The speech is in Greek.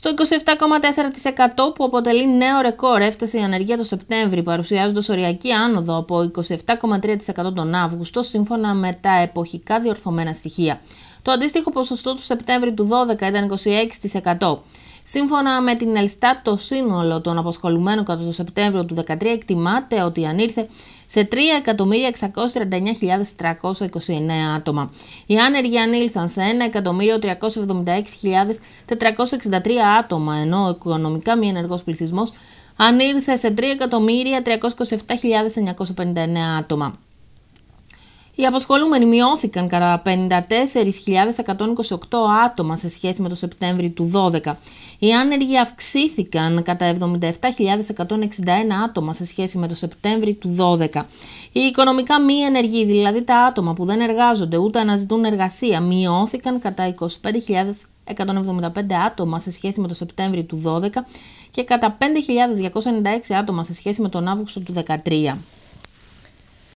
Στο 27,4% που αποτελεί νέο ρεκόρ έφτασε η ανεργία το Σεπτέμβρη παρουσιάζοντας οριακή άνοδο από 27,3% τον Αύγουστο σύμφωνα με τα εποχικά διορθωμένα στοιχεία. Το αντίστοιχο ποσοστό του Σεπτέμβρη του 12 ήταν 26%. Σύμφωνα με την Ελστά το σύνολο των αποσχολουμένων κατά το Σεπτέμβριο του 2013 εκτιμάται ότι ανήρθε σε 3.639.329 άτομα. Οι άνεργοι ανήλθαν σε 1.376.463 άτομα, ενώ ο οικονομικά μη ενεργός πληθυσμός ανήλθε σε 3.327.959 άτομα. Οι απασχολούμενοι μειώθηκαν κατά 54.128 άτομα σε σχέση με το Σεπτέμβριο του 2012. Οι άνεργοι αυξήθηκαν κατά 77.161 άτομα σε σχέση με το Σεπτέμβριο του 2012. Οι οικονομικά μη ενεργοί, δηλαδή τα άτομα που δεν εργάζονται ούτε αναζητούν εργασία, μειώθηκαν κατά 25.175 άτομα σε σχέση με το Σεπτέμβριο του 2012 και κατά 5.296 άτομα σε σχέση με τον Αύγουστο του 2013.